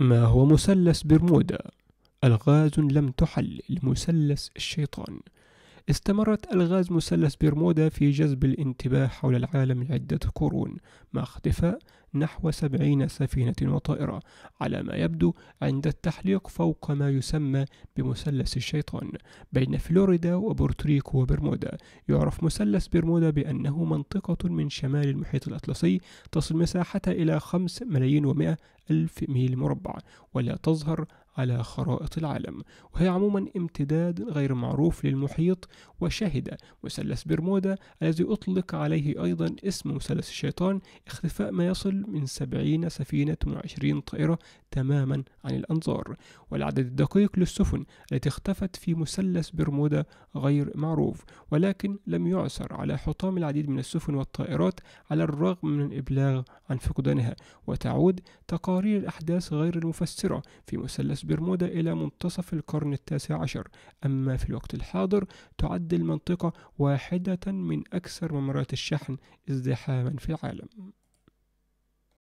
ما هو مثلث برمودا الغاز لم تحلل مثلث الشيطان استمرت ألغاز مثلث برمودا في جذب الانتباه حول العالم لعدة قرون مع اختفاء نحو سبعين سفينة وطائرة على ما يبدو عند التحليق فوق ما يسمى بمثلث الشيطان بين فلوريدا وبورتريكو وبرمودا يعرف مثلث برمودا بأنه منطقة من شمال المحيط الأطلسي تصل مساحتها إلى خمس ملايين ومائة ألف ميل مربع ولا تظهر على خرائط العالم وهي عموما امتداد غير معروف للمحيط وشهد مثلث برمودا الذي أطلق عليه أيضا اسم مثلث الشيطان اختفاء ما يصل من 70 سفينة و20 طائرة تماما عن الأنظار والعدد الدقيق للسفن التي اختفت في مثلث برمودا غير معروف ولكن لم يعثر على حطام العديد من السفن والطائرات على الرغم من الإبلاغ عن فقدانها وتعود تقارير الأحداث غير المفسرة في مثلث برمودا إلى منتصف القرن التاسع عشر أما في الوقت الحاضر تعد المنطقة واحدة من أكثر ممرات الشحن ازدحاما في العالم